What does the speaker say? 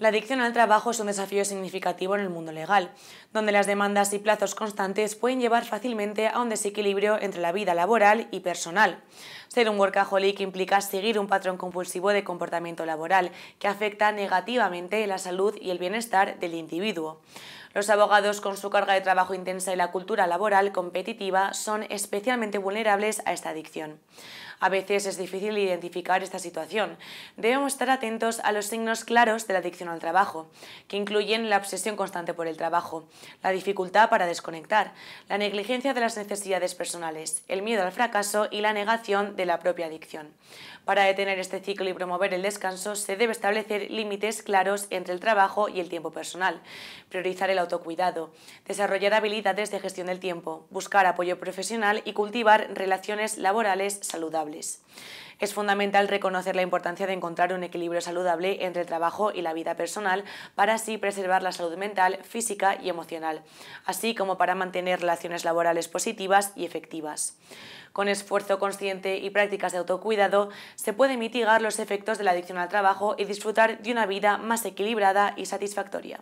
La adicción al trabajo es un desafío significativo en el mundo legal, donde las demandas y plazos constantes pueden llevar fácilmente a un desequilibrio entre la vida laboral y personal. Ser un workaholic implica seguir un patrón compulsivo de comportamiento laboral que afecta negativamente la salud y el bienestar del individuo. Los abogados, con su carga de trabajo intensa y la cultura laboral competitiva, son especialmente vulnerables a esta adicción. A veces es difícil identificar esta situación. Debemos estar atentos a los signos claros de la adicción al trabajo, que incluyen la obsesión constante por el trabajo, la dificultad para desconectar, la negligencia de las necesidades personales, el miedo al fracaso y la negación de la propia adicción. Para detener este ciclo y promover el descanso, se debe establecer límites claros entre el trabajo y el tiempo personal, priorizar autocuidado, desarrollar habilidades de gestión del tiempo, buscar apoyo profesional y cultivar relaciones laborales saludables. Es fundamental reconocer la importancia de encontrar un equilibrio saludable entre el trabajo y la vida personal para así preservar la salud mental, física y emocional, así como para mantener relaciones laborales positivas y efectivas. Con esfuerzo consciente y prácticas de autocuidado se puede mitigar los efectos de la adicción al trabajo y disfrutar de una vida más equilibrada y satisfactoria.